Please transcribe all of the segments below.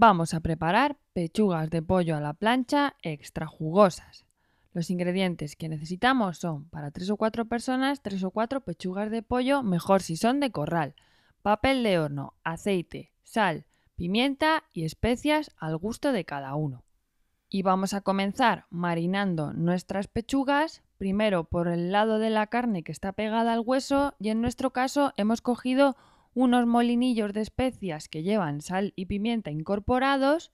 Vamos a preparar pechugas de pollo a la plancha extra jugosas. Los ingredientes que necesitamos son para tres o cuatro personas tres o cuatro pechugas de pollo, mejor si son de corral, papel de horno, aceite, sal, pimienta y especias al gusto de cada uno. Y vamos a comenzar marinando nuestras pechugas, primero por el lado de la carne que está pegada al hueso y en nuestro caso hemos cogido unos molinillos de especias que llevan sal y pimienta incorporados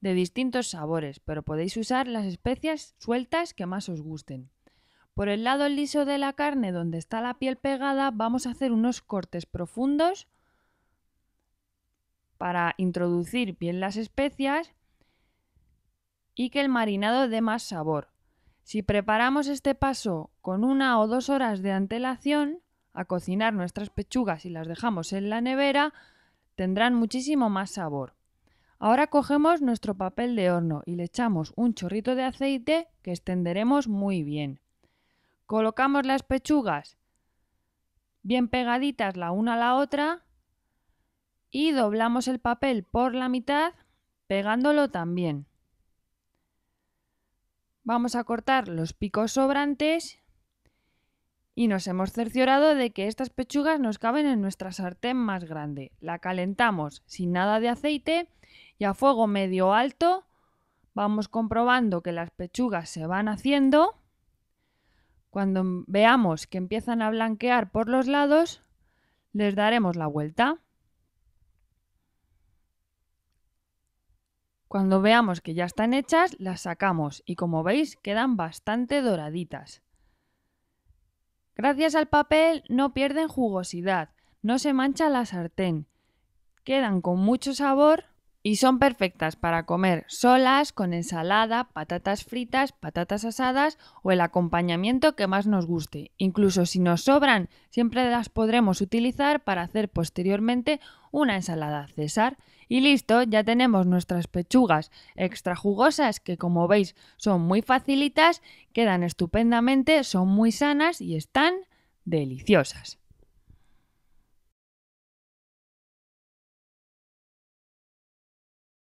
de distintos sabores, pero podéis usar las especias sueltas que más os gusten. Por el lado liso de la carne, donde está la piel pegada, vamos a hacer unos cortes profundos para introducir bien las especias y que el marinado dé más sabor. Si preparamos este paso con una o dos horas de antelación, a cocinar nuestras pechugas y las dejamos en la nevera, tendrán muchísimo más sabor. Ahora cogemos nuestro papel de horno y le echamos un chorrito de aceite que extenderemos muy bien. Colocamos las pechugas bien pegaditas la una a la otra y doblamos el papel por la mitad pegándolo también. Vamos a cortar los picos sobrantes y nos hemos cerciorado de que estas pechugas nos caben en nuestra sartén más grande. La calentamos sin nada de aceite y a fuego medio alto vamos comprobando que las pechugas se van haciendo. Cuando veamos que empiezan a blanquear por los lados, les daremos la vuelta. Cuando veamos que ya están hechas, las sacamos y como veis quedan bastante doraditas. Gracias al papel no pierden jugosidad, no se mancha la sartén, quedan con mucho sabor y son perfectas para comer solas, con ensalada, patatas fritas, patatas asadas o el acompañamiento que más nos guste. Incluso si nos sobran, siempre las podremos utilizar para hacer posteriormente una ensalada César. Y listo, ya tenemos nuestras pechugas extra jugosas que como veis son muy facilitas, quedan estupendamente, son muy sanas y están deliciosas.